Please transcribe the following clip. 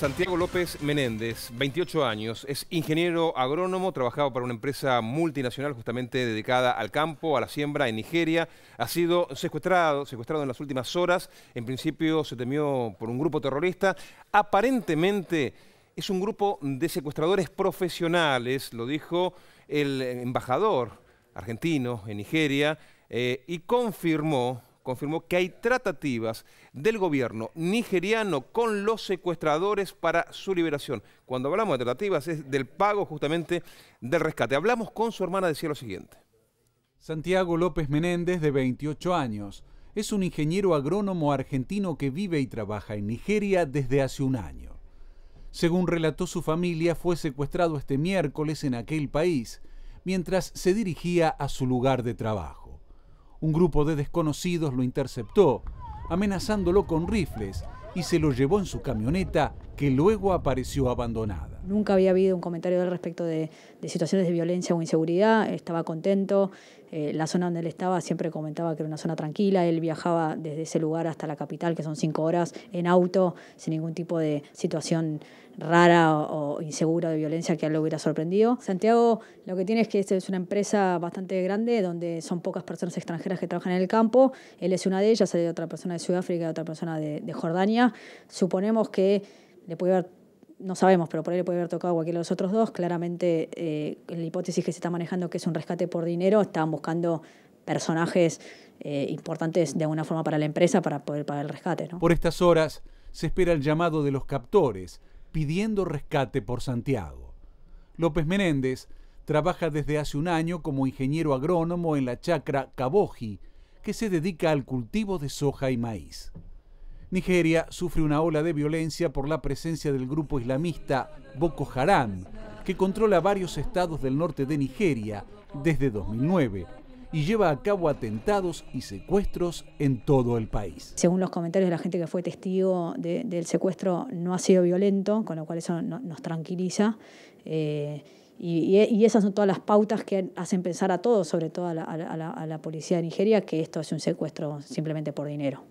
Santiago López Menéndez, 28 años, es ingeniero agrónomo, trabajaba para una empresa multinacional justamente dedicada al campo, a la siembra en Nigeria. Ha sido secuestrado, secuestrado en las últimas horas. En principio se temió por un grupo terrorista. Aparentemente es un grupo de secuestradores profesionales, lo dijo el embajador argentino en Nigeria, eh, y confirmó confirmó que hay tratativas del gobierno nigeriano con los secuestradores para su liberación. Cuando hablamos de tratativas es del pago justamente del rescate. Hablamos con su hermana, de Cielo siguiente. Santiago López Menéndez, de 28 años, es un ingeniero agrónomo argentino que vive y trabaja en Nigeria desde hace un año. Según relató su familia, fue secuestrado este miércoles en aquel país, mientras se dirigía a su lugar de trabajo. Un grupo de desconocidos lo interceptó, amenazándolo con rifles, y se lo llevó en su camioneta que luego apareció abandonada nunca había habido un comentario al respecto de, situaciones de violencia o inseguridad, estaba contento, eh, la zona donde él estaba siempre comentaba que era una zona tranquila, él viajaba desde ese lugar hasta la capital, que son cinco horas, en auto, sin ningún tipo de situación rara o, insegura de violencia que a él lo hubiera sorprendido. Santiago lo que tiene es que este es una empresa bastante grande, donde son pocas personas extranjeras que trabajan en el campo, él es una de ellas, hay otra persona de Sudáfrica, otra persona de, de Jordania, suponemos que le puede haber no sabemos, pero por ahí le puede haber tocado a cualquiera de los otros dos. Claramente, en eh, la hipótesis que se está manejando, que es un rescate por dinero, estaban buscando personajes eh, importantes de alguna forma para la empresa para poder pagar el rescate. Por estas horas se espera el llamado de los captores pidiendo rescate por Santiago. López Menéndez trabaja desde hace un año como ingeniero agrónomo en la chacra Caboji, que se dedica al cultivo de soja y maíz. Nigeria sufre una ola de violencia por la presencia del grupo islamista Boko Haram, que controla varios estados del norte de Nigeria desde 2009 y lleva a cabo atentados y secuestros en todo el país. Según los comentarios de la gente que fue testigo del secuestro, no ha sido violento, con lo cual eso nos tranquiliza. Eh, y, esas son todas las pautas que hacen pensar a todos, sobre todo a la policía de Nigeria, que esto es un secuestro simplemente por dinero.